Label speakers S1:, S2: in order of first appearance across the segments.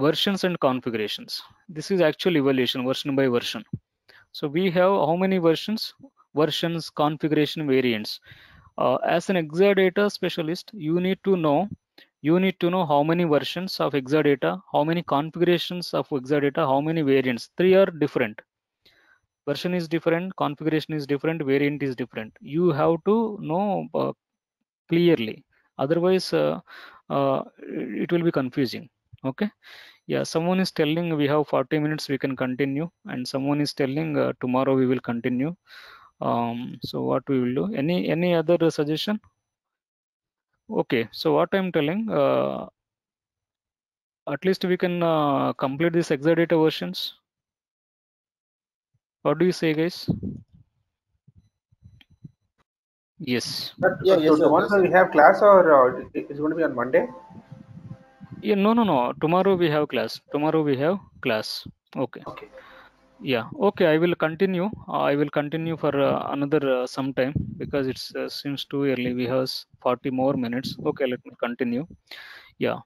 S1: versions and configurations. This is actual evaluation version by version. So we have how many versions, versions, configuration variants. Uh, as an Exadata specialist, you need to know you need to know how many versions of Exadata, how many configurations of Exadata, how many variants. Three are different. Version is different, configuration is different, variant is different. You have to know uh, clearly. Otherwise, uh, uh it will be confusing okay yeah someone is telling we have 40 minutes we can continue and someone is telling uh, tomorrow we will continue um, so what we will do any any other suggestion okay so what i'm telling uh, at least we can uh, complete this exadata versions what do you say guys yes but, yeah, yes, So we have class or uh, it's going to be on monday yeah no no no tomorrow we have class tomorrow we have class okay okay yeah okay i will continue uh, i will continue for uh, another uh, some time because it uh, seems too early we have 40 more minutes okay let me continue yeah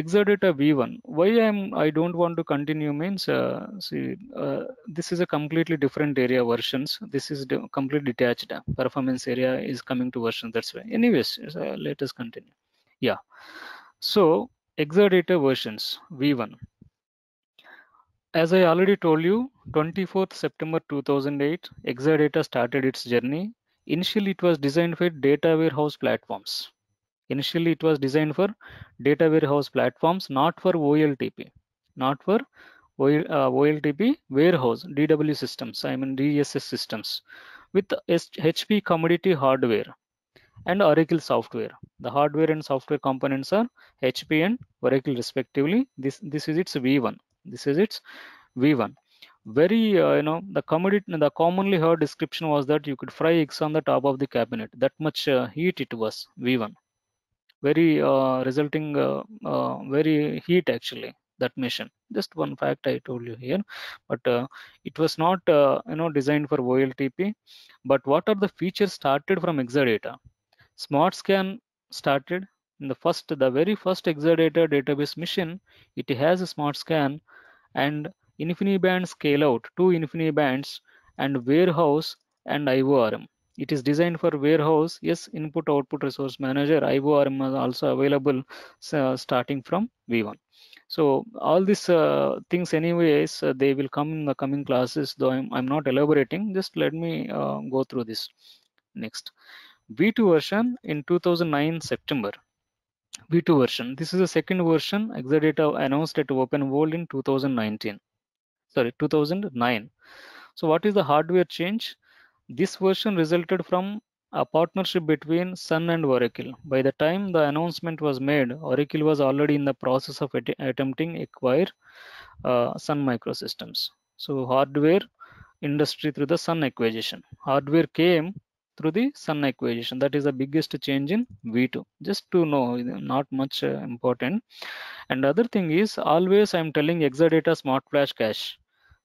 S1: exadata v1 why i'm i don't want to continue means uh, see uh, this is a completely different area versions this is completely detached performance area is coming to version that's why anyways let us continue yeah so Exadata versions V1. As I already told you, 24th September 2008, Exadata started its journey. Initially, it was designed for data warehouse platforms. Initially, it was designed for data warehouse platforms, not for OLTP, not for OL, uh, OLTP warehouse, DW systems, I mean DSS systems, with HP commodity hardware and Oracle software. The hardware and software components are HP and Oracle respectively. This this is its V1. This is its V1. Very uh, you know the commodity the commonly heard description was that you could fry eggs on the top of the cabinet. That much uh, heat it was V1. Very uh, resulting uh, uh, very heat actually that mission just one fact i told you here but uh, it was not uh, you know designed for oltp but what are the features started from exadata smart scan started in the first the very first Exadata database mission it has a smart scan and InfiniBand scale out two InfiniBands and warehouse and IORM it is designed for warehouse yes input output resource manager IORM is also available uh, starting from v1 so all these uh, things anyways uh, they will come in the coming classes though I'm, I'm not elaborating just let me uh, go through this next v2 version in 2009 September. v2 version. This is the second version Exadata announced at Open World in 2019. Sorry, 2009. So what is the hardware change? This version resulted from a partnership between Sun and Oracle. By the time the announcement was made, Oracle was already in the process of att attempting acquire uh, Sun Microsystems. So hardware industry through the Sun acquisition. Hardware came through the sun equation, That is the biggest change in V2. Just to know, not much uh, important. And other thing is always I'm telling Exadata Smart Flash Cache.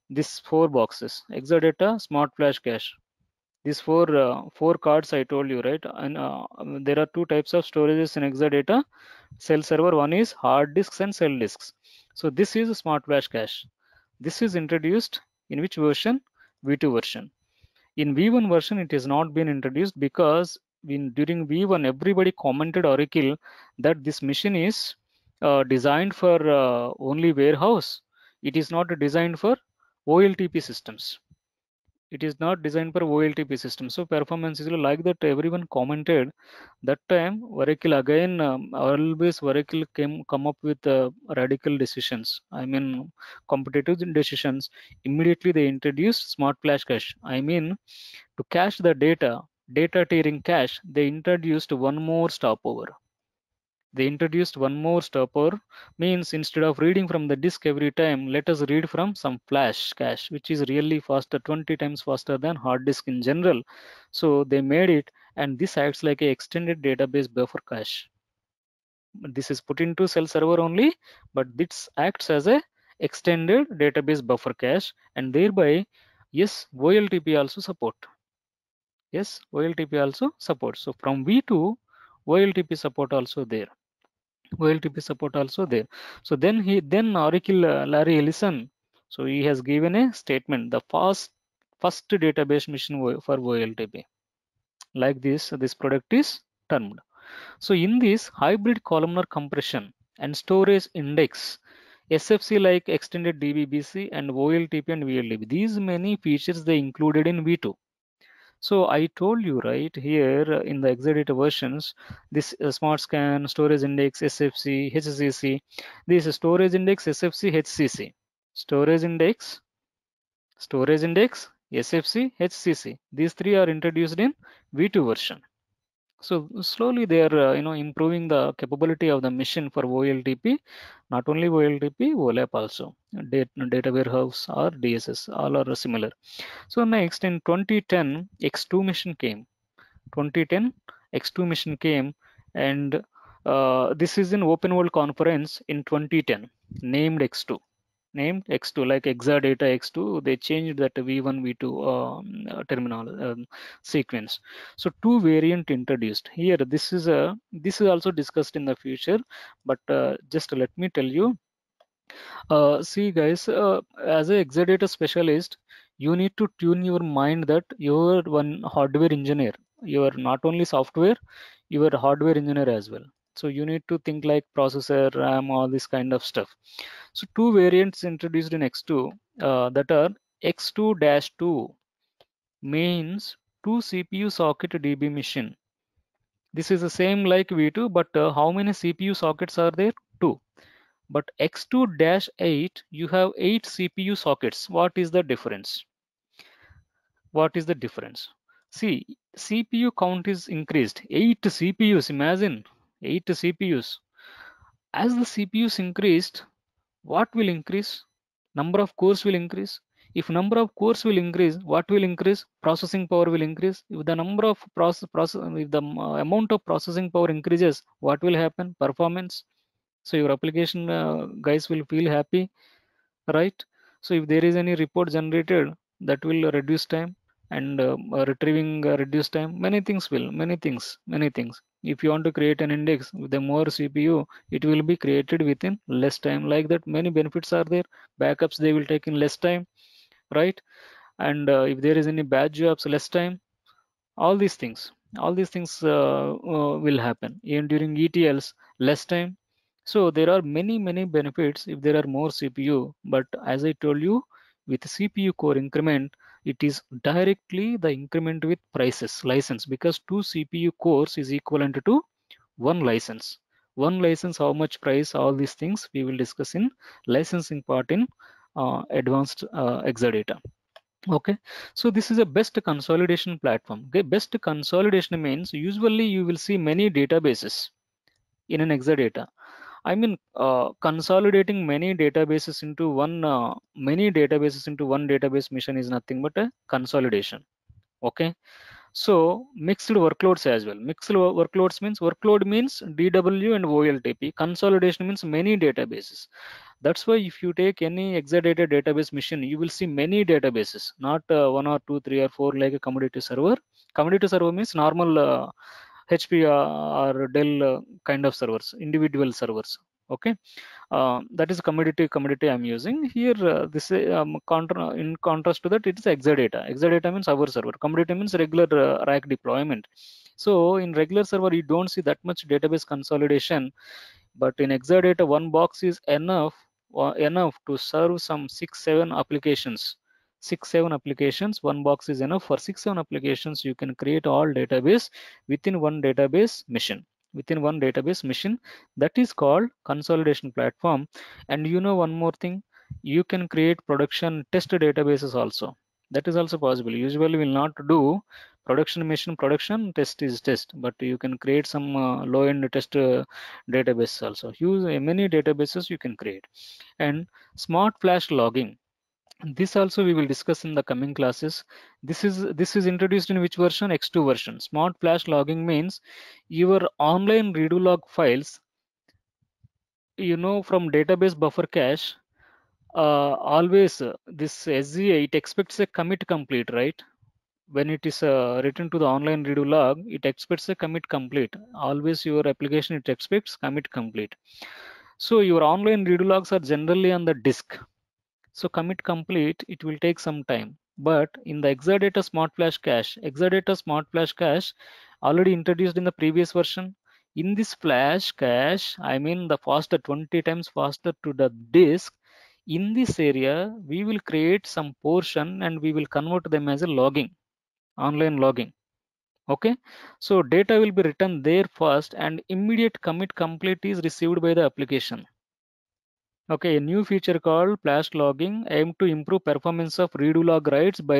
S1: This four boxes, Exadata Smart Flash Cache. These four uh, four cards I told you, right? And uh, there are two types of storages in Exadata. Cell server one is hard disks and cell disks. So this is a Smart Flash Cache. This is introduced in which version? V2 version in v1 version it has not been introduced because in during v1 everybody commented oracle that this machine is uh, designed for uh, only warehouse it is not designed for oltp systems it is not designed for OLTP system. So performance is like that. Everyone commented that time. Oracle again, um, always Oracle came come up with uh, radical decisions. I mean, competitive decisions. Immediately they introduced Smart Flash Cache. I mean, to cache the data, data tearing cache. They introduced one more stopover they introduced one more stopper means instead of reading from the disk every time let us read from some flash cache which is really faster 20 times faster than hard disk in general so they made it and this acts like a extended database buffer cache this is put into cell server only but this acts as a extended database buffer cache and thereby yes oltp also support yes oltp also support so from v2 oltp support also there OLTP support also there. So then he then Oracle uh, Larry Ellison. So he has given a statement, the first first database mission for OLTP. Like this, this product is termed. So in this hybrid columnar compression and storage index, SFC like extended DBBC and OLTP and VLDB, these many features they included in V2. So I told you right here in the Exadata versions, this uh, smart scan, storage index, SFC, HCC, this storage index, SFC, HCC, storage index, storage index, SFC, HCC. These three are introduced in V2 version so slowly they are uh, you know improving the capability of the mission for oltp not only oltp olap also data, data warehouse or dss all are similar so next in 2010 x2 mission came 2010 x2 mission came and uh, this is an open world conference in 2010 named x2 named x2 like exadata x2 they changed that v1 v2 um, uh, terminal um, sequence so two variant introduced here this is a this is also discussed in the future but uh, just let me tell you uh, see guys uh, as exa exadata specialist you need to tune your mind that you are one hardware engineer you are not only software you are hardware engineer as well so you need to think like processor ram all this kind of stuff so two variants introduced in x2 uh, that are x2 2 means two cpu socket db machine this is the same like v2 but uh, how many cpu sockets are there two but x2 8 you have eight cpu sockets what is the difference what is the difference see cpu count is increased eight cpus imagine 8 CPUs. As the CPUs increased, what will increase? Number of cores will increase. If number of cores will increase, what will increase? Processing power will increase. If the number of process, process if the uh, amount of processing power increases, what will happen? Performance. So your application uh, guys will feel happy, right? So if there is any report generated, that will reduce time and uh, retrieving uh, reduce time many things will many things many things if you want to create an index the more cpu it will be created within less time like that many benefits are there backups they will take in less time right and uh, if there is any bad jobs less time all these things all these things uh, uh, will happen even during etls less time so there are many many benefits if there are more cpu but as i told you with cpu core increment it is directly the increment with prices license because two CPU cores is equivalent to one license. One license, how much price, all these things we will discuss in licensing part in uh, advanced uh, Exadata okay so this is a best consolidation platform okay best consolidation means usually you will see many databases in an exadata I mean, uh, consolidating many databases into one, uh, many databases into one database mission is nothing but a consolidation. Okay. So mixed workloads as well. Mixed workloads means workload means DW and OLTP. Consolidation means many databases. That's why if you take any Exadata database mission, you will see many databases, not uh, one or two, three or four like a commodity server. Commodity server means normal uh, hp uh, or dell uh, kind of servers individual servers okay uh, that is commodity commodity i'm using here uh, this um, contra in contrast to that it is exadata exadata means our server commodity means regular uh, rack deployment so in regular server you don't see that much database consolidation but in exadata one box is enough uh, enough to serve some six seven applications six seven applications one box is enough for six seven applications you can create all database within one database mission within one database mission that is called consolidation platform and you know one more thing you can create production test databases also that is also possible usually will not do production mission production test is test but you can create some uh, low end test uh, database also use uh, many databases you can create and smart flash logging this also we will discuss in the coming classes this is this is introduced in which version x2 version smart flash logging means your online redo log files you know from database buffer cache uh, always uh, this sga it expects a commit complete right when it is uh, written to the online redo log it expects a commit complete always your application it expects commit complete so your online redo logs are generally on the disk so commit complete, it will take some time. But in the Exadata Smart Flash Cache, Exadata Smart Flash Cache already introduced in the previous version. In this flash cache, I mean the faster 20 times faster to the disk, in this area, we will create some portion and we will convert them as a logging, online logging okay so data will be written there first and immediate commit complete is received by the application Okay, a new feature called flash logging aims to improve performance of redo log writes by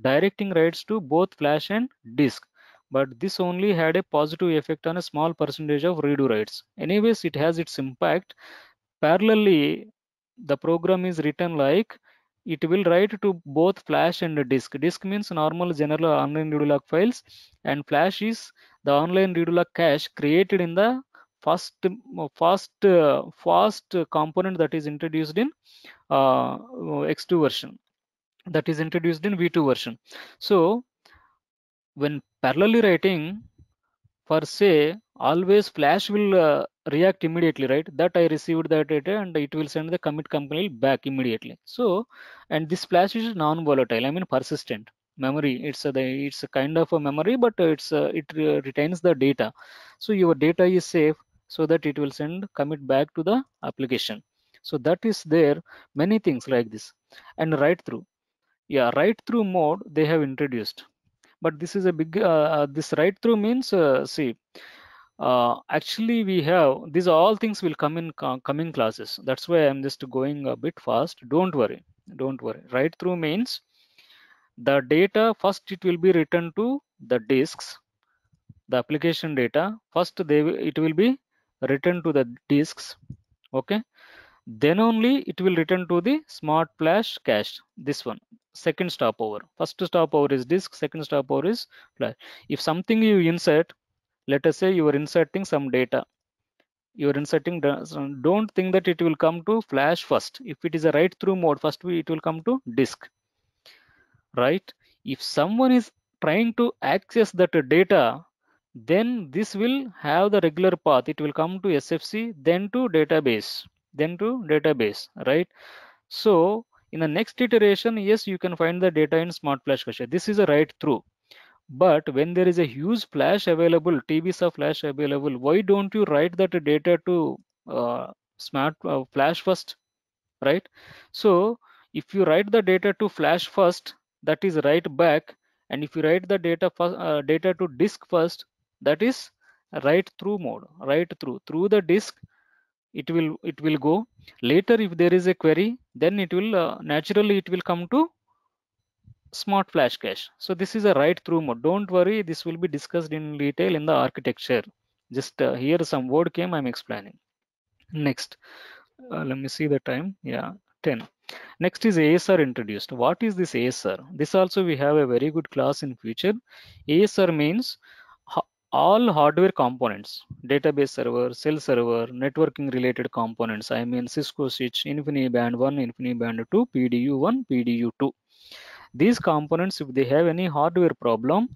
S1: directing writes to both flash and disk. But this only had a positive effect on a small percentage of redo writes. Anyways, it has its impact. Parallelly, the program is written like it will write to both flash and disk. Disk means normal general online redo log files and flash is the online redo log cache created in the first uh, first uh, first component that is introduced in uh, x2 version that is introduced in v2 version so when parallelly writing for say always flash will uh, react immediately right that i received that data and it will send the commit compile back immediately so and this flash is non volatile i mean persistent memory it's a it's a kind of a memory but it's a, uh, it uh, retains the data so your data is safe so that it will send commit back to the application so that is there many things like this and write through yeah write through mode they have introduced but this is a big uh, uh this write through means uh, see uh, actually we have these all things will come in co coming classes that's why i'm just going a bit fast don't worry don't worry write through means the data first it will be written to the disks the application data first they it will be return to the disks okay then only it will return to the smart flash cache this one second stopover first stopover is disk second stopover is flash if something you insert let us say you are inserting some data you are inserting don't think that it will come to flash first if it is a write through mode first it will come to disk right if someone is trying to access that data then this will have the regular path it will come to sfc then to database then to database right so in the next iteration yes you can find the data in smart flash cache this is a write through but when there is a huge flash available tbs of flash available why don't you write that data to uh, smart uh, flash first right so if you write the data to flash first that is write back and if you write the data uh, data to disk first that is write through mode write through through the disk it will it will go later if there is a query then it will uh, naturally it will come to smart flash cache so this is a write through mode don't worry this will be discussed in detail in the architecture just uh, here some word came i'm explaining next uh, let me see the time yeah 10 next is asr introduced what is this asr this also we have a very good class in future asr means all hardware components, database server, cell server, networking related components. I mean Cisco switch, InfiniBand 1, InfiniBand 2, PDU1, PDU2. These components, if they have any hardware problem,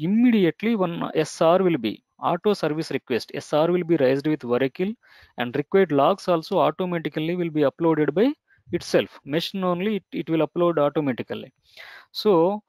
S1: immediately one SR will be auto service request. SR will be raised with Oracle and required logs also automatically will be uploaded by itself. Machine only, it, it will upload automatically. So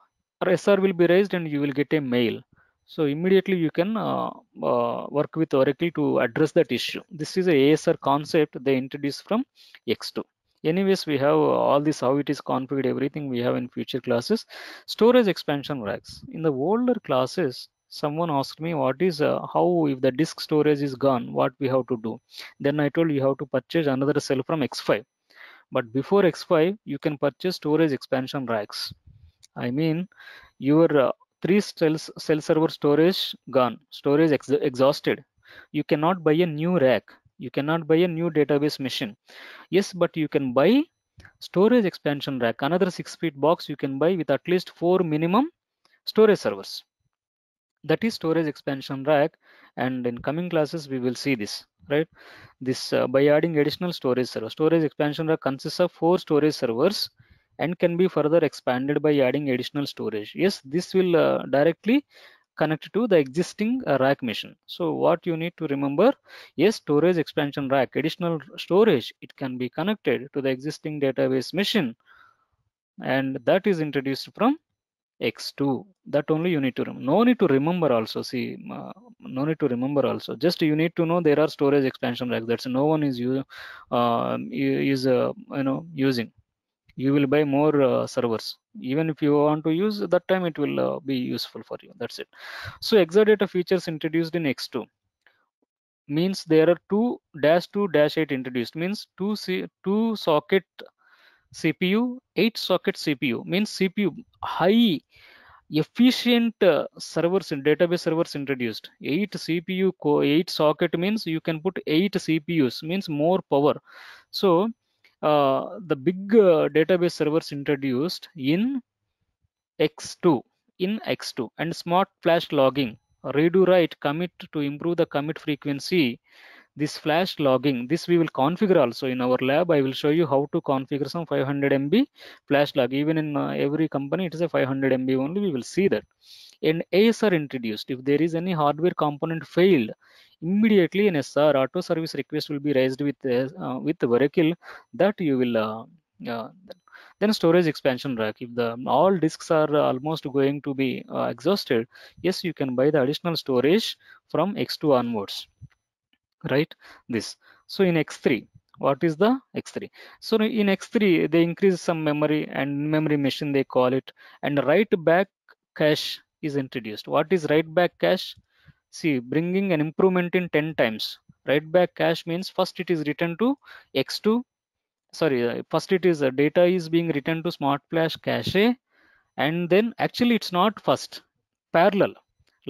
S1: SR will be raised and you will get a mail so immediately you can uh, uh, work with Oracle to address that issue. This is a ASR concept they introduced from X2. Anyways, we have all this, how it is configured, everything we have in future classes. Storage expansion racks. In the older classes, someone asked me what is uh, how if the disk storage is gone what we have to do then i told you how to purchase another cell from x5 but before x5 you can purchase storage expansion racks i mean your uh, three cells cell server storage gone storage ex exhausted you cannot buy a new rack you cannot buy a new database machine yes but you can buy storage expansion rack another six feet box you can buy with at least four minimum storage servers that is storage expansion rack and in coming classes we will see this right this uh, by adding additional storage server storage expansion rack consists of four storage servers and can be further expanded by adding additional storage. Yes, this will uh, directly connect to the existing uh, rack machine. So what you need to remember, yes, storage expansion rack, additional storage, it can be connected to the existing database machine and that is introduced from x2 that only you need to remember no need to remember also see uh, no need to remember also just you need to know there are storage expansion racks that's no one is you uh, is uh, you know using you will buy more uh, servers even if you want to use that time it will uh, be useful for you that's it so exadata features introduced in x2 means there are two dash 2 dash 8 introduced means two c two socket cpu eight socket cpu means cpu high efficient uh, servers and database servers introduced eight cpu co eight socket means you can put eight cpus means more power so uh, the big uh, database servers introduced in x2 in x2 and smart flash logging redo write commit to improve the commit frequency this flash logging this we will configure also in our lab i will show you how to configure some 500 mb flash log even in uh, every company it is a 500 mb only we will see that and asr introduced if there is any hardware component failed immediately an SR auto service request will be raised with uh, with Oracle that you will uh, then storage expansion rack if the all disks are almost going to be uh, exhausted yes you can buy the additional storage from x2 onwards right this so in x3 what is the x3 so in x3 they increase some memory and memory machine they call it and write back cache is introduced what is write back cache see bringing an improvement in 10 times write back cache means first it is written to x2 sorry uh, first it is uh, data is being written to smart flash cache and then actually it's not first parallel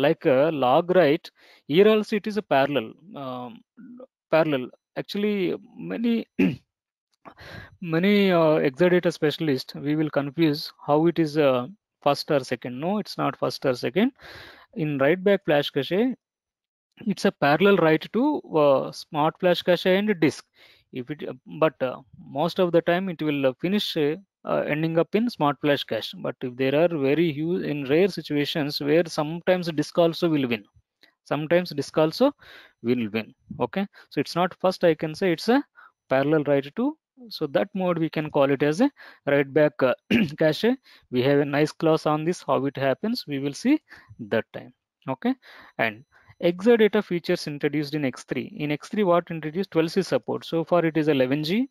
S1: like a uh, log write here also it is a parallel um, parallel actually many many uh, exadata specialists we will confuse how it is uh, first or second no it's not first or second in write back flash cache it's a parallel write to uh, smart flash cache and disk if it but uh, most of the time it will uh, finish uh, uh, ending up in smart flash cache but if there are very huge in rare situations where sometimes disk also will win sometimes disk also will win okay so it's not first i can say it's a parallel write to so that mode we can call it as a write back uh, cache we have a nice class on this how it happens we will see that time okay and Exadata features introduced in X3. In X3, what introduced 12c support. So far it is 11g,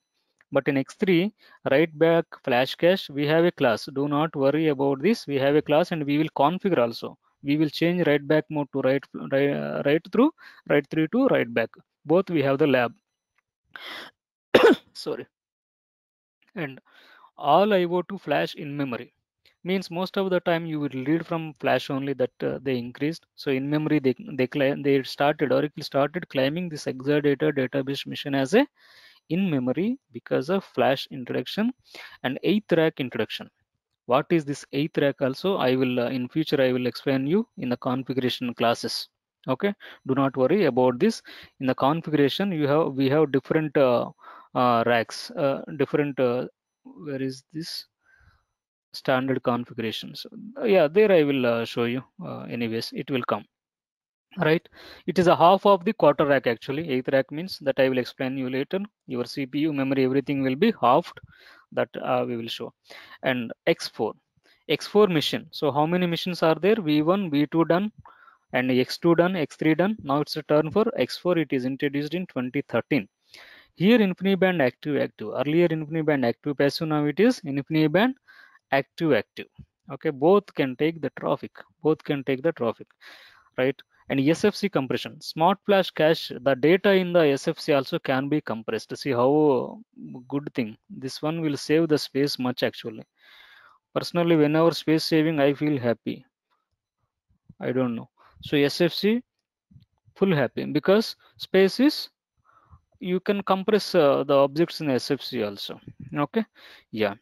S1: but in X3, write back flash cache, we have a class. Do not worry about this. We have a class and we will configure also. We will change write back mode to write, write, write uh, through, write through to write back. Both we have the lab. Sorry. And all IO to flash in memory means most of the time you will read from flash only that uh, they increased so in memory they they claim they started oracle started claiming this exadata database mission as a in memory because of flash introduction and eighth rack introduction what is this eighth rack also i will uh, in future i will explain you in the configuration classes okay do not worry about this in the configuration you have we have different uh, uh racks uh, different uh, where is this standard configurations uh, yeah there i will uh, show you uh, anyways it will come right it is a half of the quarter rack actually eighth rack means that i will explain you later your cpu memory everything will be halved that uh, we will show and x4 x4 mission so how many missions are there v1 v2 done and x2 done x3 done now it's a turn for x4 it is introduced in 2013 here InfiniBand active active earlier InfiniBand active passive now it is InfiniBand active active okay both can take the traffic both can take the traffic right and sfc compression smart flash cache the data in the sfc also can be compressed see how good thing this one will save the space much actually personally whenever space saving i feel happy i don't know so sfc full happy because space is you can compress uh, the objects in sfc also okay yeah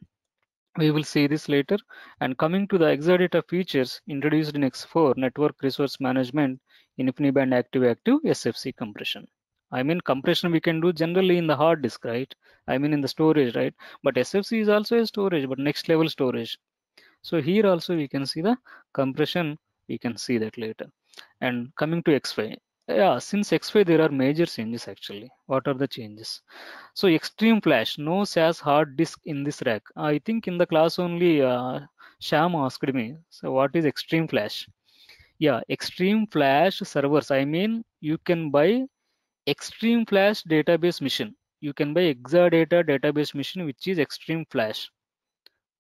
S1: we will see this later. And coming to the Exadata features introduced in X4 network resource management in InfiniBand active active SFC compression. I mean, compression we can do generally in the hard disk, right? I mean, in the storage, right? But SFC is also a storage, but next level storage. So here also we can see the compression. We can see that later. And coming to X5, yeah since x xy there are major changes actually what are the changes so extreme flash no sas hard disk in this rack i think in the class only uh, sham asked me so what is extreme flash yeah extreme flash servers i mean you can buy extreme flash database machine you can buy exadata database machine which is extreme flash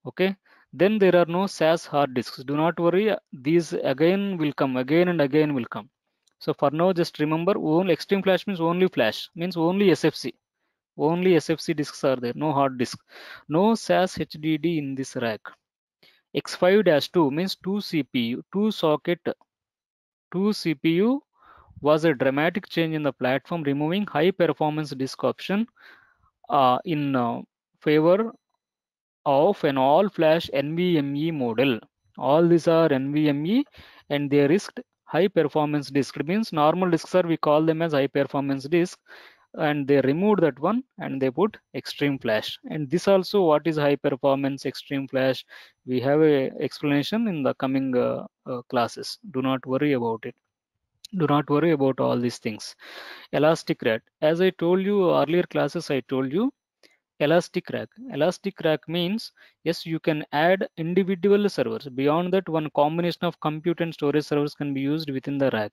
S1: okay then there are no sas hard disks do not worry these again will come again and again will come so for now, just remember only extreme flash means only flash means only SFC. Only SFC disks are there, no hard disk, no SAS HDD in this rack. X5-2 means two CPU, two socket, two CPU was a dramatic change in the platform, removing high performance disk option uh, in uh, favor of an all flash NVMe model. All these are NVMe and they risked high performance disk it means normal disks are we call them as high performance disk and they removed that one and they put extreme flash and this also what is high performance extreme flash we have a explanation in the coming uh, uh, classes do not worry about it do not worry about all these things elastic red. as i told you earlier classes i told you elastic rack elastic rack means yes you can add individual servers beyond that one combination of compute and storage servers can be used within the rack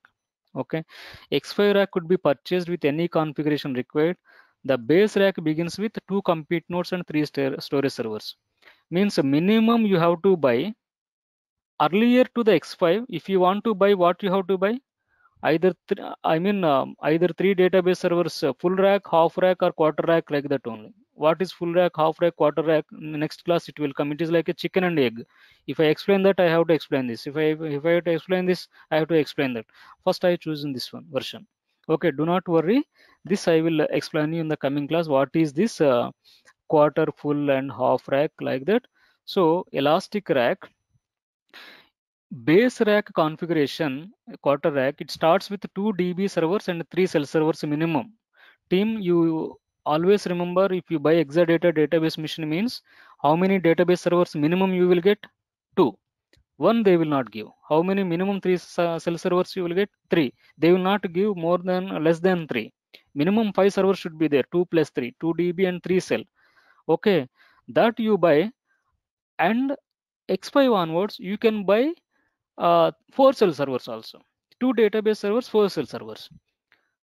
S1: okay x5 rack could be purchased with any configuration required the base rack begins with two compute nodes and three storage servers means minimum you have to buy earlier to the x5 if you want to buy what you have to buy either i mean um, either three database servers uh, full rack half rack or quarter rack like that only what is full rack half rack quarter rack next class it will come it is like a chicken and egg if i explain that i have to explain this if i if i have to explain this i have to explain that first i choose in this one version okay do not worry this i will explain you in the coming class what is this uh, quarter full and half rack like that so elastic rack base rack configuration quarter rack it starts with 2 db servers and 3 cell servers minimum team you always remember if you buy Exadata database machine means how many database servers minimum you will get? Two. One they will not give. How many minimum three uh, cell servers you will get? Three. They will not give more than less than three. Minimum five servers should be there. Two plus three, two DB and three cell. Okay, that you buy, and X5 onwards you can buy uh, four cell servers also. Two database servers, four cell servers.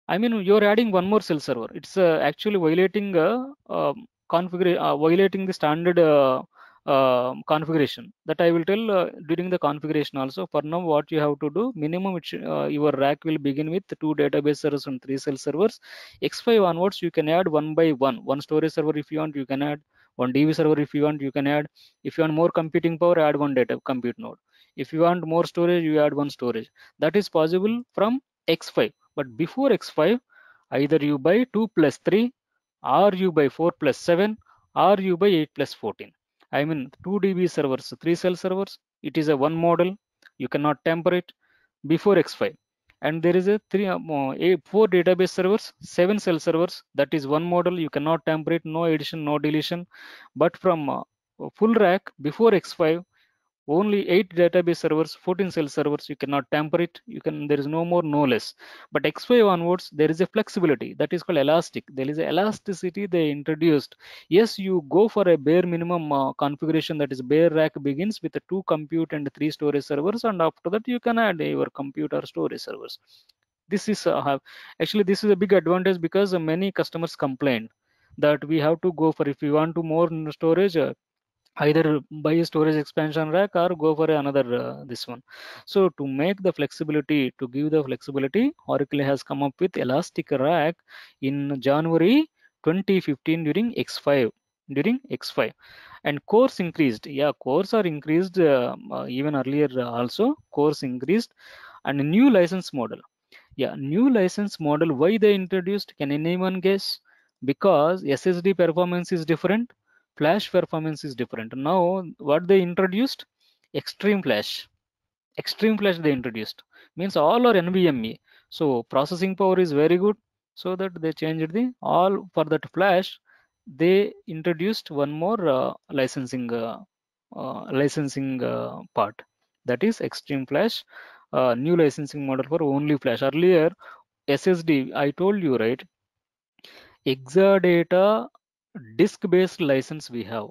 S1: I mean, you're adding one more cell server. It's uh, actually violating uh, um, uh, violating the standard uh, um, configuration. That I will tell uh, during the configuration also. For now, what you have to do minimum, it, uh, your rack will begin with two database servers and three cell servers. X5 onwards, you can add one by one. One storage server if you want, you can add one DB server if you want. You can add if you want more computing power, add one data compute node. If you want more storage, you add one storage. That is possible from x5 but before x5 either you buy 2 plus 3 or you by 4 plus 7 or you by 8 plus 14 i mean 2 db servers 3 cell servers it is a one model you cannot tamper it before x5 and there is a three um, a four database servers seven cell servers that is one model you cannot tamper it no addition no deletion but from uh, full rack before x5 only eight database servers 14 cell servers you cannot tamper it you can there is no more no less but x5 onwards there is a flexibility that is called elastic there is elasticity they introduced yes you go for a bare minimum uh, configuration that is bare rack begins with the two compute and three storage servers and after that you can add your computer storage servers this is uh, actually this is a big advantage because many customers complain that we have to go for if we want to more storage uh, either buy a storage expansion rack or go for another uh, this one so to make the flexibility to give the flexibility oracle has come up with elastic rack in january 2015 during x5 during x5 and cores increased yeah cores are increased uh, uh, even earlier also cores increased and new license model yeah new license model why they introduced can anyone guess because ssd performance is different flash performance is different now what they introduced extreme flash extreme flash they introduced means all are nvme so processing power is very good so that they changed the all for that flash they introduced one more uh, licensing uh, uh, licensing uh, part that is extreme flash uh, new licensing model for only flash earlier ssd i told you right exadata disk-based license we have.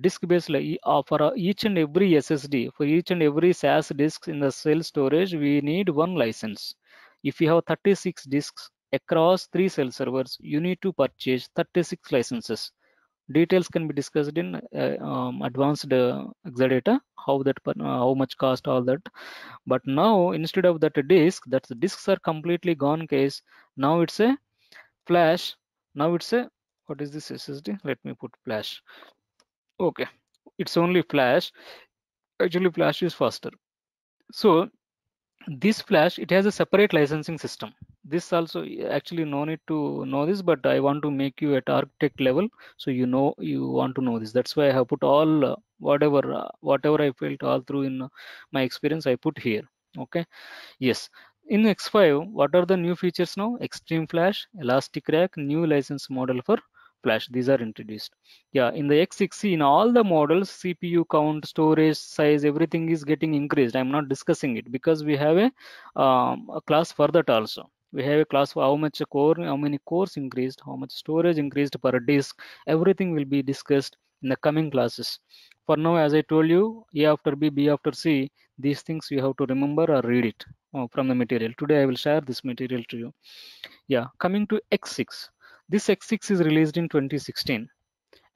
S1: Disk-based uh, uh, for each and every SSD, for each and every SAS disks in the cell storage, we need one license. If you have 36 disks across three cell servers, you need to purchase 36 licenses. Details can be discussed in uh, um, advanced uh, Exadata, how that, uh, how much cost, all that. But now, instead of that disk, that the disks are completely gone case. Now it's a flash. Now it's a what is this ssd let me put flash okay it's only flash actually flash is faster so this flash it has a separate licensing system this also actually no need to know this but i want to make you at architect level so you know you want to know this that's why i have put all uh, whatever uh, whatever i felt all through in uh, my experience i put here okay yes in x5 what are the new features now extreme flash elastic rack new license model for flash these are introduced yeah in the x60 in all the models cpu count storage size everything is getting increased i'm not discussing it because we have a, um, a class for that also we have a class for how much core how many cores increased how much storage increased per disk everything will be discussed in the coming classes for now as i told you a after b b after c these things you have to remember or read it uh, from the material today i will share this material to you yeah coming to x6 this X6 is released in 2016.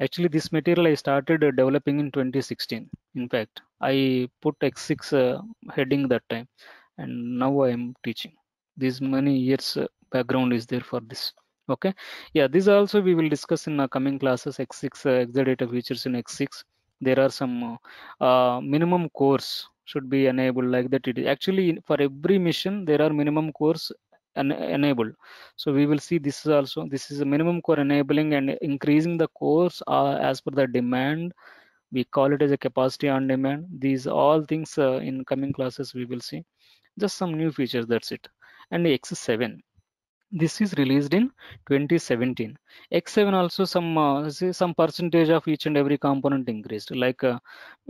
S1: Actually, this material I started uh, developing in 2016. In fact, I put X6 uh, heading that time and now I am teaching. These many years uh, background is there for this okay yeah this also we will discuss in our coming classes x6 uh, exadata features in x6 there are some uh, minimum cores should be enabled like that it is actually for every mission there are minimum cores en enabled so we will see this is also this is a minimum core enabling and increasing the cores uh, as per the demand we call it as a capacity on demand these all things uh, in coming classes we will see just some new features that's it and x7 this is released in 2017 x7 also some uh, some percentage of each and every component increased like uh,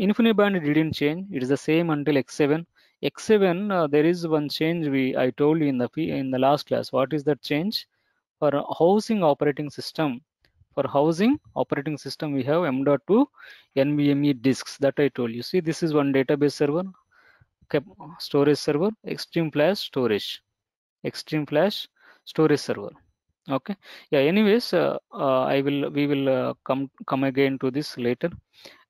S1: InfiniBand didn't change it is the same until x7 X7, uh, there is one change we I told you in the in the last class. What is that change? For housing operating system, for housing operating system, we have M.2 NVMe disks that I told you. See, this is one database server, storage server, Extreme Flash storage, Extreme Flash storage server okay yeah anyways uh, uh, i will we will uh, come come again to this later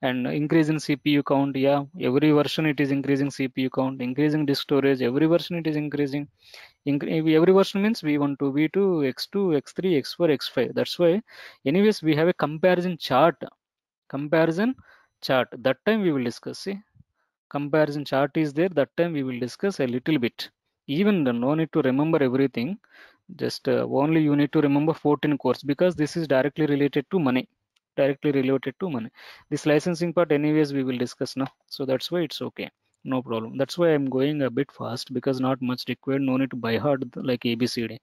S1: and increase in cpu count yeah every version it is increasing cpu count increasing disk storage every version it is increasing Incre every version means v1 to v2 x2 x3 x4 x5 that's why anyways we have a comparison chart comparison chart that time we will discuss see comparison chart is there that time we will discuss a little bit even the no need to remember everything just uh, only you need to remember 14 cores because this is directly related to money directly related to money this licensing part anyways we will discuss now so that's why it's okay no problem that's why i'm going a bit fast because not much required no need to buy hard like abcd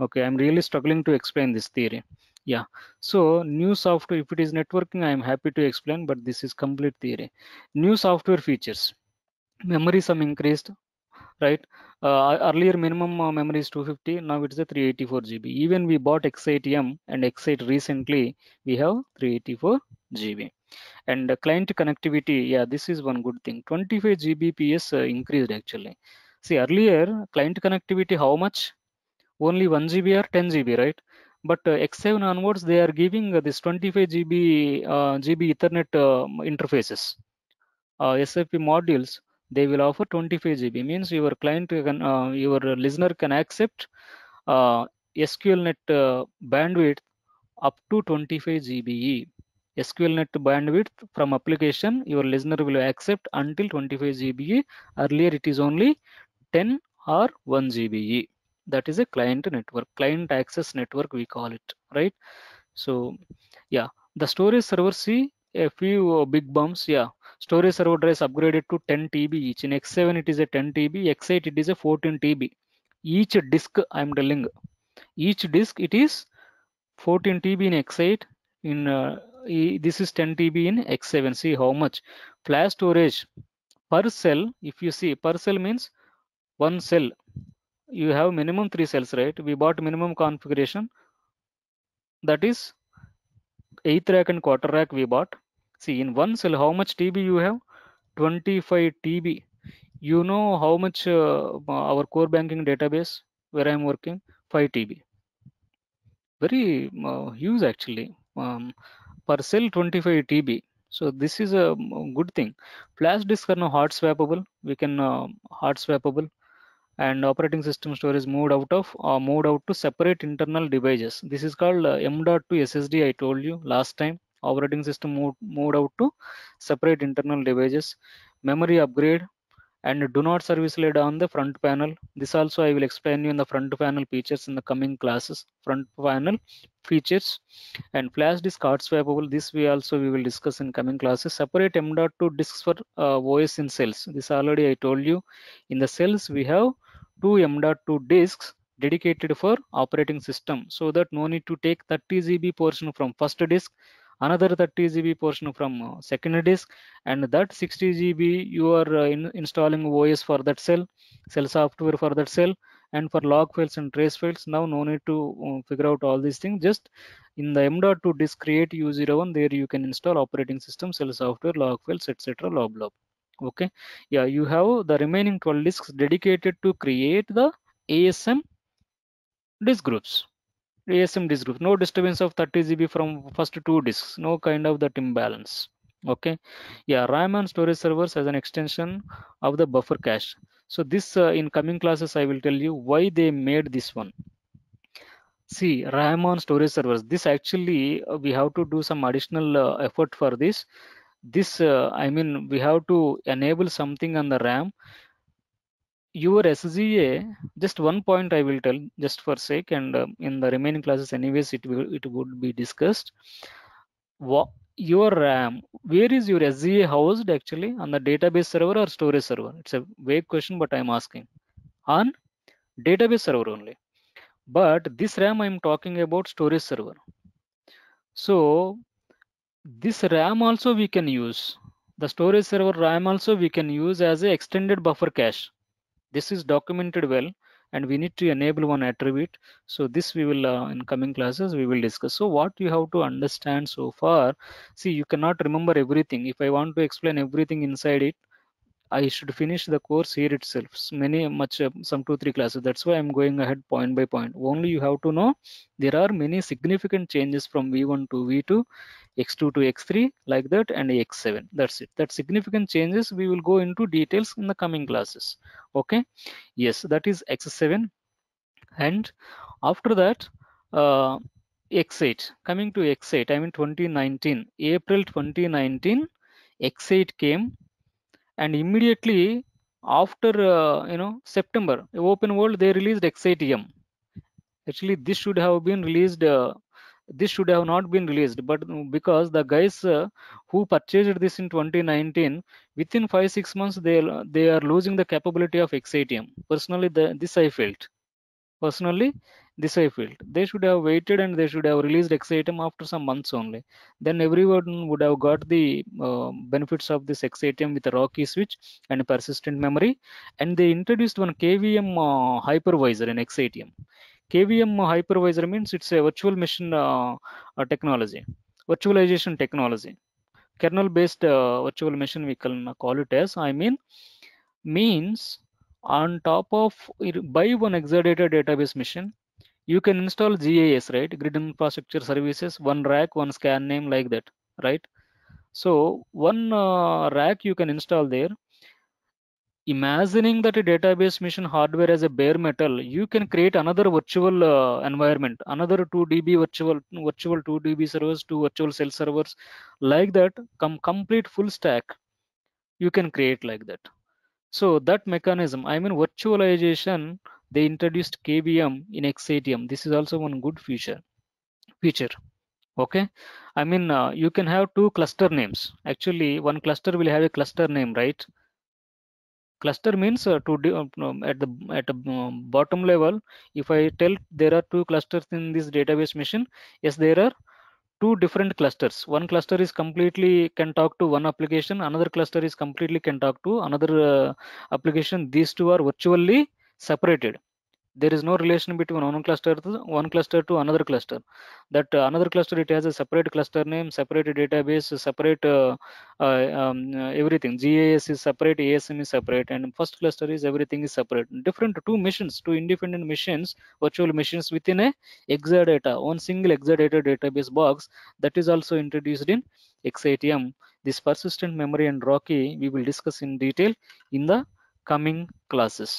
S1: okay i'm really struggling to explain this theory yeah so new software if it is networking i am happy to explain but this is complete theory new software features memory some increased right uh, earlier minimum uh, memory is 250 now it's a 384 gb even we bought x8m and x8 recently we have 384 gb and uh, client connectivity yeah this is one good thing 25 gbps uh, increased actually see earlier client connectivity how much only 1 gb or 10 gb right but uh, x7 onwards they are giving uh, this 25 gb uh, gb ethernet um, interfaces uh, sfp modules they will offer 25 GB. Means your client, can, uh, your listener can accept uh, SQLNet uh, bandwidth up to 25 GBE. SQLNet bandwidth from application, your listener will accept until 25 GBE. Earlier, it is only 10 or 1 GBE. That is a client network, client access network, we call it, right? So, yeah, the storage server see a few uh, big bumps, yeah, Storage server drives upgraded to 10 TB each. In X7 it is a 10 TB, X8 it is a 14 TB. Each disk I am telling, each disk it is 14 TB in X8. In uh, e, this is 10 TB in X7. See how much flash storage per cell. If you see per cell means one cell. You have minimum three cells, right? We bought minimum configuration that is eighth rack and quarter rack we bought See, in one cell, how much TB you have? 25 TB. You know how much uh, our core banking database where I'm working? 5 TB. Very uh, huge actually. Um, per cell 25 TB. So this is a good thing. Flash disks are now hard swappable. We can uh, hard swappable and operating system storage moved out of uh, moved out to separate internal devices this is called uh, m.2 ssd i told you last time operating system moved, moved out to separate internal devices memory upgrade and do not service led on the front panel this also i will explain you in the front panel features in the coming classes front panel features and flash disk card swappable this we also we will discuss in coming classes separate m.2 disks for uh, os in cells this already i told you in the cells we have two m.2 disks dedicated for operating system so that no need to take 30 gb portion from first disk another 30 GB portion from uh, secondary disk and that 60 GB you are uh, in installing OS for that cell, cell software for that cell and for log files and trace files now no need to uh, figure out all these things just in the m.2 disk create u01 there you can install operating system cell software log files etc log blob okay yeah you have the remaining 12 disks dedicated to create the asm disk groups ASM disk group. No disturbance of 30 GB from first two disks. No kind of that imbalance. Okay. Yeah, RAM and storage servers as an extension of the buffer cache. So this uh, in coming classes, I will tell you why they made this one. See, RAM on storage servers. This actually uh, we have to do some additional uh, effort for this. This uh, I mean we have to enable something on the RAM your SGA, just one point I will tell just for sake, and uh, in the remaining classes, anyways, it will it would be discussed. What your RAM, um, where is your SGA housed actually on the database server or storage server? It's a vague question, but I'm asking on database server only. But this RAM I'm talking about storage server. So this RAM also we can use the storage server RAM also we can use as a extended buffer cache this is documented well and we need to enable one attribute. So this we will, uh, in coming classes, we will discuss. So what you have to understand so far, see, you cannot remember everything. If I want to explain everything inside it, I should finish the course here itself. Many much uh, some two three classes. That's why I'm going ahead point by point. Only you have to know there are many significant changes from V1 to V2, x2 to x3 like that and x7 that's it that significant changes we will go into details in the coming classes okay yes that is x7 and after that uh, x8 coming to x8 i mean 2019 april 2019 x8 came and immediately after uh, you know september open world they released x8m actually this should have been released uh, this should have not been released but because the guys uh, who purchased this in 2019 within 5 6 months they they are losing the capability of xatm personally the, this i felt personally this i felt they should have waited and they should have released xatm after some months only then everyone would have got the uh, benefits of this xatm with a rocky switch and persistent memory and they introduced one kvm uh, hypervisor in xatm KVM hypervisor means it's a virtual machine uh, uh, technology, virtualization technology. Kernel-based uh, virtual machine we can call it as. I mean, means on top of by one Exadata database machine, you can install GIS, right? Grid infrastructure services, one rack, one scan name like that, right? So one uh, rack you can install there imagining that a database mission hardware as a bare metal you can create another virtual uh, environment another 2db virtual virtual 2db servers two virtual cell servers like that come complete full stack you can create like that so that mechanism i mean virtualization they introduced KVM in xatm this is also one good feature feature okay i mean uh, you can have two cluster names actually one cluster will have a cluster name right cluster means uh, to um, um, at the at a um, bottom level if i tell there are two clusters in this database machine yes there are two different clusters one cluster is completely can talk to one application another cluster is completely can talk to another uh, application these two are virtually separated there is no relation between one cluster to one cluster to another cluster that uh, another cluster it has a separate cluster name separate database separate uh, uh, um, uh, everything gas is separate asm is separate and first cluster is everything is separate different two machines two independent machines virtual machines within a exadata one single exadata database box that is also introduced in xatm this persistent memory and rocky we will discuss in detail in the coming classes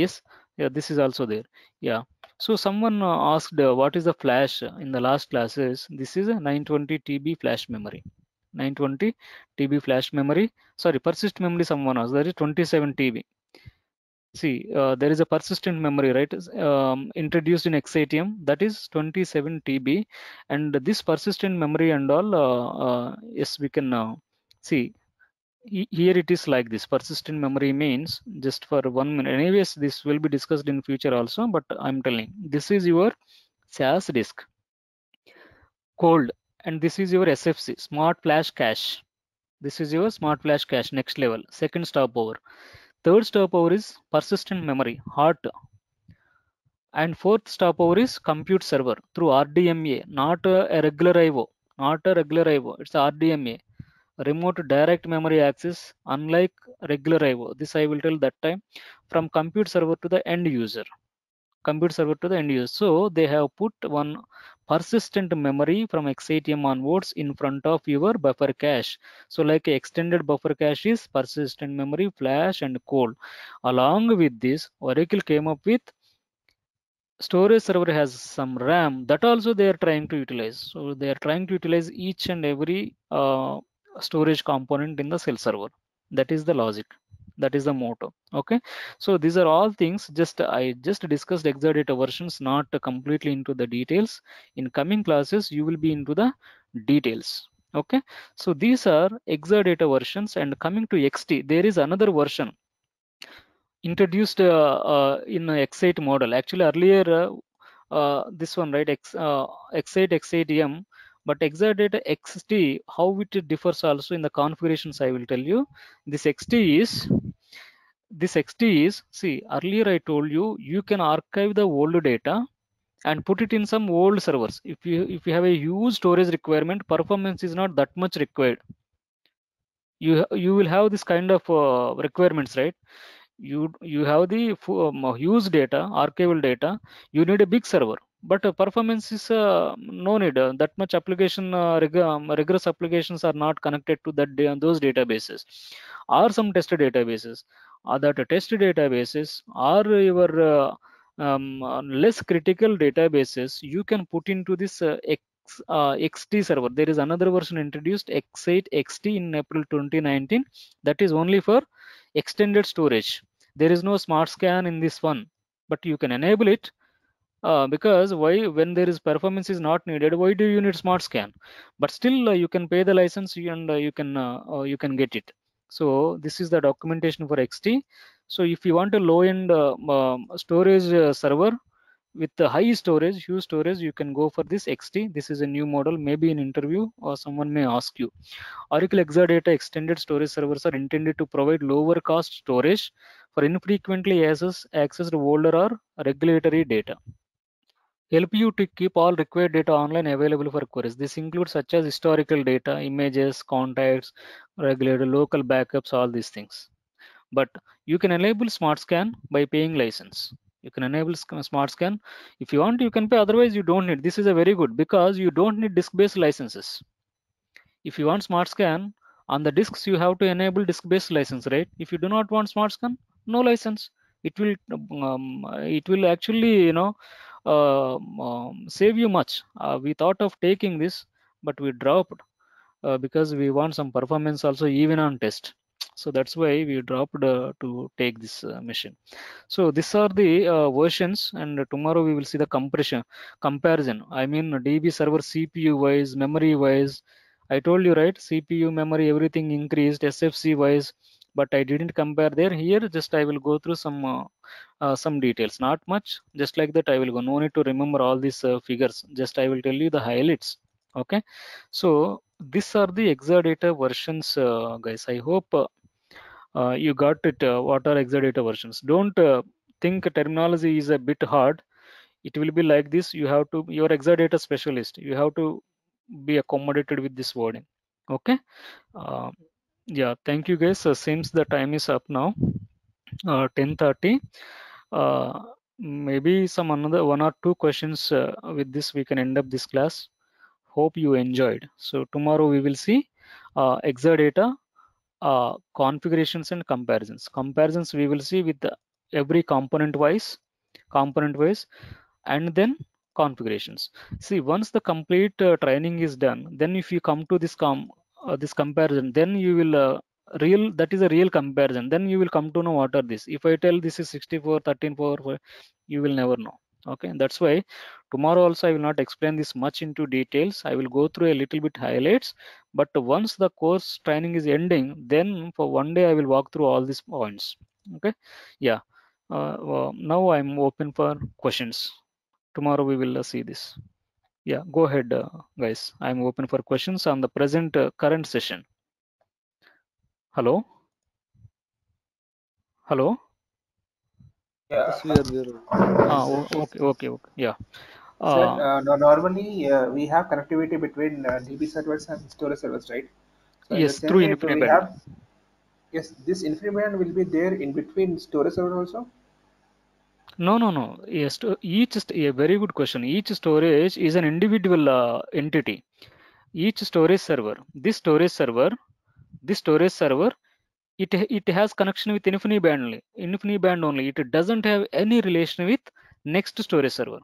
S1: yes yeah this is also there yeah so someone uh, asked uh, what is the flash in the last classes this is a 920 tb flash memory 920 tb flash memory sorry persist memory someone asked there is 27 tb see uh, there is a persistent memory right um, introduced in xatm that is 27 tb and this persistent memory and all uh, uh, yes we can uh, see here it is like this persistent memory means just for one minute anyways this will be discussed in future also but i'm telling this is your sas disk cold and this is your sfc smart flash cache this is your smart flash cache next level second stopover third stopover is persistent memory hard, and fourth stopover is compute server through rdma not a regular io not a regular io it's rdma remote direct memory access unlike regular IO. This I will tell that time from compute server to the end user. Compute server to the end user. So they have put one persistent memory from XATM onwards in front of your buffer cache. So like extended buffer cache is persistent memory, flash and cold. Along with this, Oracle came up with storage server has some RAM that also they are trying to utilize. So they are trying to utilize each and every uh, storage component in the cell server that is the logic that is the motto okay so these are all things just i just discussed exadata versions not completely into the details in coming classes you will be into the details okay so these are exadata versions and coming to xt there is another version introduced uh, uh, in x8 model actually earlier uh, uh, this one right x uh, excite xatm but Exadata XT, how it differs also in the configurations, I will tell you. This XT is, this XT is, see, earlier I told you, you can archive the old data and put it in some old servers. If you, if you have a huge storage requirement, performance is not that much required. You, you will have this kind of uh, requirements, right? You, you have the um, huge data, archival data, you need a big server but performance is uh, no need that much application uh, um, rigorous applications are not connected to that those databases or some test databases or that test databases or your uh, um, less critical databases you can put into this X, XT server. There is another version introduced, X8 XT in April 2019. That is only for extended storage. There is no smart scan in this one, but you can enable it uh, because why when there is performance is not needed why do you need smart scan but still uh, you can pay the license and uh, you can uh, uh, you can get it so this is the documentation for xt so if you want a low end uh, um, storage server with the high storage huge storage you can go for this xt this is a new model maybe in interview or someone may ask you oracle exadata extended storage servers are intended to provide lower cost storage for infrequently accessed older or regulatory data help you to keep all required data online available for queries. This includes such as historical data, images, contacts, regulator, local backups, all these things. But you can enable Smart Scan by paying license. You can enable Smart Scan. If you want, you can pay. Otherwise, you don't need. This is a very good because you don't need disk-based licenses. If you want Smart Scan, on the disks, you have to enable disk-based license, right? If you do not want Smart Scan, no license. It will um, it will actually you know uh, um, save you much. Uh, we thought of taking this, but we dropped uh, because we want some performance also even on test so that's why we dropped uh, to take this uh, machine so these are the uh, versions and tomorrow we will see the compression comparison i mean db server cpu wise memory wise i told you right cpu memory everything increased sfc wise but i didn't compare there here just i will go through some uh, uh, some details not much just like that i will go no need to remember all these uh, figures just i will tell you the highlights okay so these are the exadata versions uh, guys i hope uh, uh, you got it what are exadata versions don't think terminology is a bit hard it will be like this you have to your exadata specialist you have to be accommodated with this wording okay yeah thank you guys uh, seems the time is up now uh, 10:30 uh, maybe some another one or two questions uh, with this we can end up this class hope you enjoyed so tomorrow we will see uh, exadata uh, configurations and comparisons comparisons we will see with the, every component wise component wise and then configurations see once the complete uh, training is done then if you come to this com uh, this comparison then you will uh, real that is a real comparison then you will come to know what are this if i tell this is 64 13 4 you will never know okay that's why tomorrow also i will not explain this much into details i will go through a little bit highlights but once the course training is ending then for one day i will walk through all these points okay yeah uh, well, uh, now i'm open for questions tomorrow we will uh, see this yeah go ahead uh, guys i'm open for questions on the present uh, current session hello hello yeah ah, okay okay okay yeah uh, uh normally uh, we have connectivity between uh, db servers and storage servers right so yes through infiniband yes this infiniband will be there in between storage server also no, no, no. Yes, each a very good question. Each storage is an individual uh, entity. Each storage server, this storage server, this storage server, it it has connection with Band only. Band only. It doesn't have any relation with next storage server.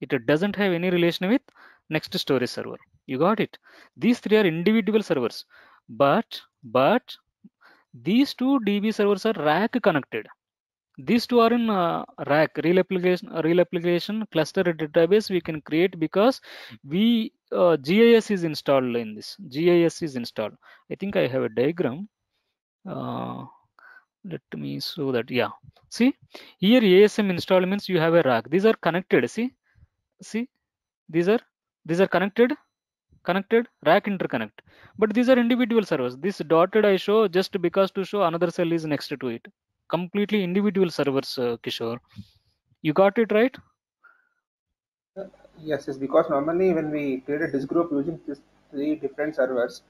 S1: It doesn't have any relation with next storage server. You got it. These three are individual servers, but but these two DB servers are rack connected these two are in uh, rack real application uh, real application cluster database we can create because we uh, gis is installed in this gis is installed i think i have a diagram uh, let me show that yeah see here asm install means you have a rack these are connected see see these are these are connected connected rack interconnect but these are individual servers this dotted i show just because to show another cell is next to it completely individual servers, uh, Kishore. You got it right? Uh, yes, it's because normally when we create a disk group using these three different servers,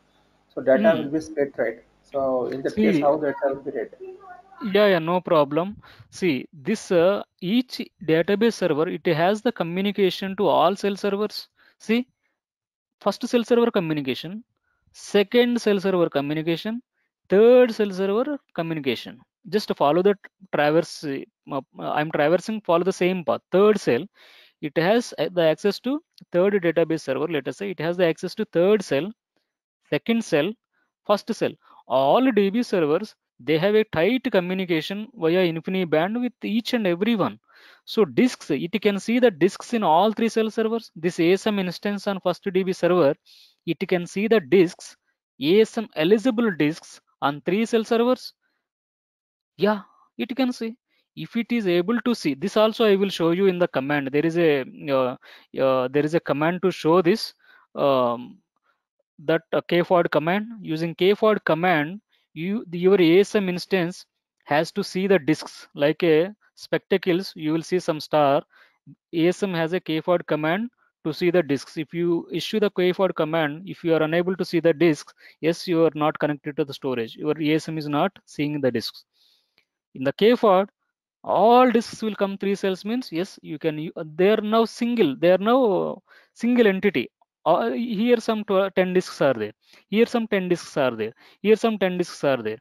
S1: so data mm. will be split, right? So in that See, case, how data will be read? Yeah, yeah, no problem. See, this uh, each database server, it has the communication to all cell servers. See, first cell server communication, second cell server communication, third cell server communication just follow the traverse uh, uh, i'm traversing follow the same path third cell it has uh, the access to third database server let us say it has the access to third cell second cell first cell all db servers they have a tight communication via infinite with each and every one so disks it can see the disks in all three cell servers this asm instance on first db server it can see the disks asm eligible disks on three cell servers yeah it can see if it is able to see this also i will show you in the command there is a uh, uh, there is a command to show this um, that uh, kford command using kford command you the, your asm instance has to see the disks like a spectacles you will see some star asm has a kford command to see the disks if you issue the kford command if you are unable to see the disks yes you are not connected to the storage your asm is not seeing the disks in the k-ford all disks will come three cells means yes you can they are now single they are now single entity uh, here some 12, 10 disks are there here some 10 disks are there here some 10 disks are there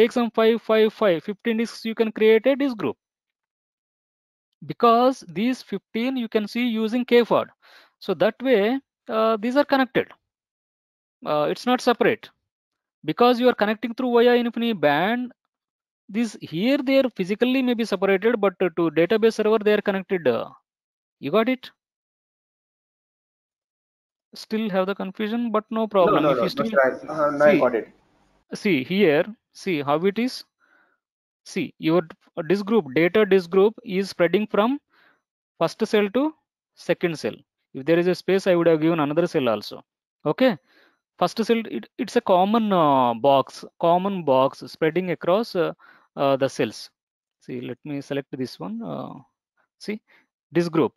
S1: take some 5 5 5 15 disks you can create a disk group because these 15 you can see using KFOD. so that way uh, these are connected uh, it's not separate because you are connecting through via infinity band this here they are physically may be separated, but to database server they are connected. You got it? Still have the confusion, but no problem. No, uh, no, no, no, no see, I got it. See here, see how it is. See your disk group data disk group is spreading from first cell to second cell. If there is a space, I would have given another cell also. Okay first cell it, it's a common uh, box common box spreading across uh, uh, the cells see let me select this one uh, see this group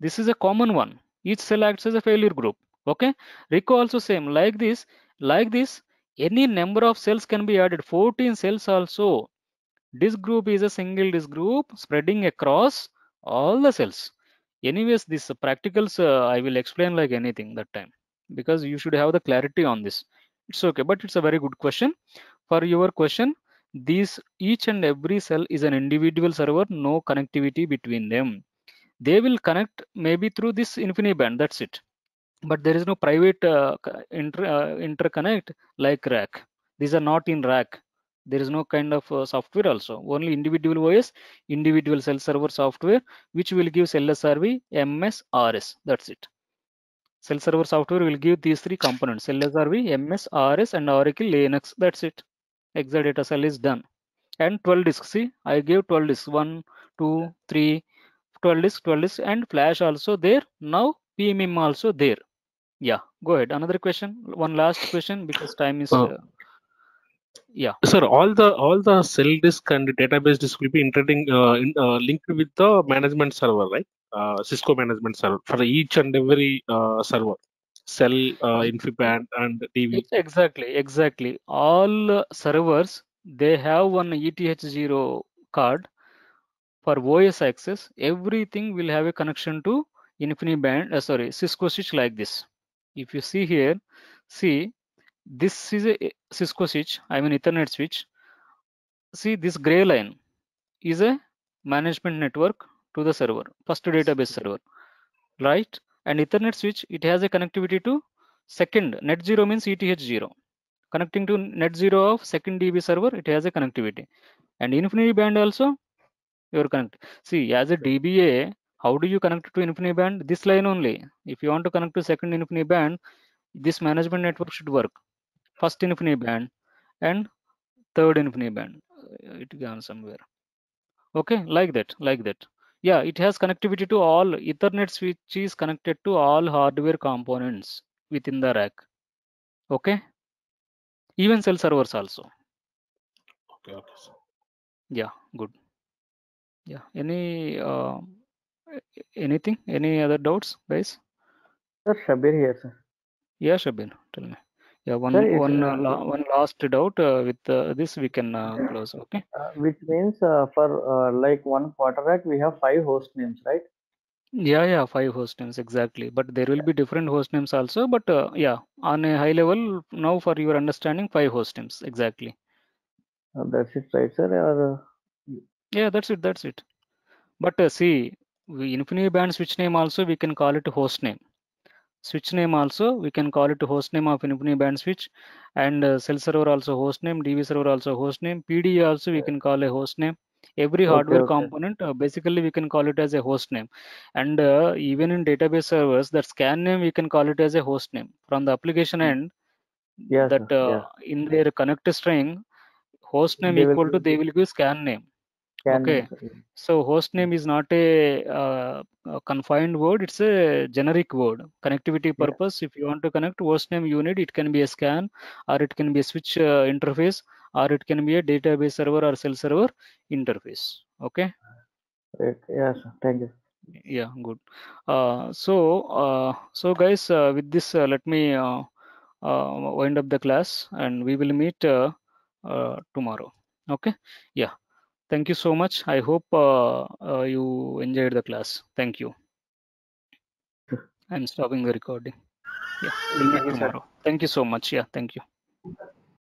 S1: this is a common one each cell acts as a failure group okay rico also same like this like this any number of cells can be added 14 cells also this group is a single disk group spreading across all the cells anyways this practicals uh, i will explain like anything that time because you should have the clarity on this it's okay but it's a very good question for your question these each and every cell is an individual server no connectivity between them they will connect maybe through this InfiniBand that's it but there is no private uh, inter, uh, interconnect like rack these are not in rack there is no kind of uh, software also only individual os individual cell server software which will give lsrv ms rs that's it cell server software will give these three components lsrv ms rs and oracle linux that's it excel data cell is done and 12 disks see i gave 12 disks 1 2 3 12 disks 12 disks and flash also there now pmm also there yeah go ahead another question one last question because time is uh, uh, yeah sir all the all the cell disk and database disk will be interting uh, in, uh, linked with the management server right uh, cisco management server for each and every uh, server Sell uh, and TV. Exactly, exactly. All uh, servers they have one ETH0 card for OS access. Everything will have a connection to InfiniBand. Uh, sorry, Cisco switch like this. If you see here, see this is a Cisco switch. I mean Ethernet switch. See this gray line is a management network to the server, first database server, right? and ethernet switch it has a connectivity to second net zero means eth0 connecting to net zero of second db server it has a connectivity and infinity band also you're connect see as a dba how do you connect to infinity band this line only if you want to connect to second infinity band this management network should work first infinity band and third infinity band uh, it goes somewhere okay like that like that yeah it has connectivity to all ethernet switch is connected to all hardware components within the rack okay even cell servers also okay okay sir. yeah good yeah any uh, anything any other doubts guys sir shabir here sir yeah shabir tell me yeah one one uh, uh one last doubt uh, with uh, this we can uh, close okay uh, which means for like one quarterback we have five host names right yeah yeah five host names exactly but there will be different host names also but yeah on a high level now for your understanding five host names exactly that's it right sir or, yeah that's it that's it but see we infinity band switch name also we can call it host name switch name also we can call it host name of infinity band switch and uh, cell server also host name db server also host name pd also we can call a host name every hardware okay, okay. component uh, basically we can call it as a host name and uh, even in database servers that scan name we can call it as a host name from the application mm. end uh, yeah that uh, in their connect string host name equal to they will give scan name can... Okay. So host name is not a, uh, a, confined word. It's a generic word. Connectivity purpose. Yeah. If you want to connect host name unit, it can be a scan or it can be a switch uh, interface or it can be a database server or cell server interface. Okay. Yes. Thank you yeah good uh, so uh, so guys uh, with this uh, let me uh, uh, wind up the class and we will meet tomorrow okay yeah Thank you so much. I hope uh, uh, you enjoyed the class. Thank you. I'm stopping the recording. Yeah, Thank you so much. Yeah, thank you.